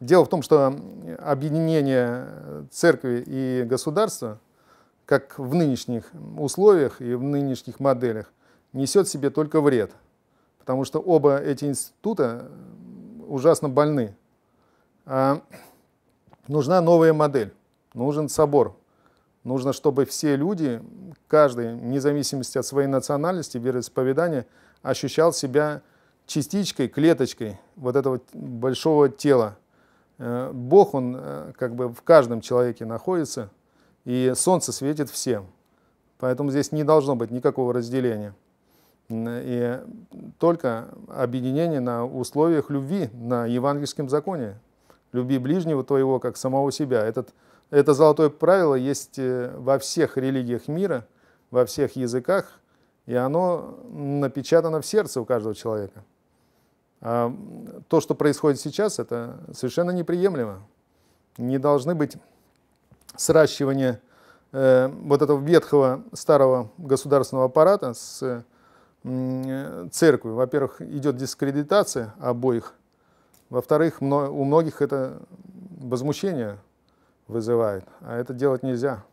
Дело в том, что объединение э, церкви и государства, как в нынешних условиях и в нынешних моделях, несет себе только вред. Потому что оба эти института ужасно больны. А нужна новая модель, нужен собор. Нужно, чтобы все люди, каждый, вне зависимости от своей национальности, вероисповедания, ощущал себя частичкой, клеточкой вот этого большого тела – Э, Бог, Он э, как бы в каждом человеке находится, и солнце светит всем. Поэтому здесь не должно быть никакого разделения. И только объединение на условиях любви, на евангельском законе. Люби ближнего твоего, как самого себя. Этот, это золотое правило есть э, во всех религиях мира, во всех языках, и оно напечатано в сердце у каждого человека. А то, что происходит сейчас, это совершенно неприемлемо. Не должны быть сращивания э, вот этого ветхого старого государственного аппарата с э, церковью. Во-первых, идет дискредитация обоих. Во-вторых, у многих это возмущение вызывает, а это делать нельзя.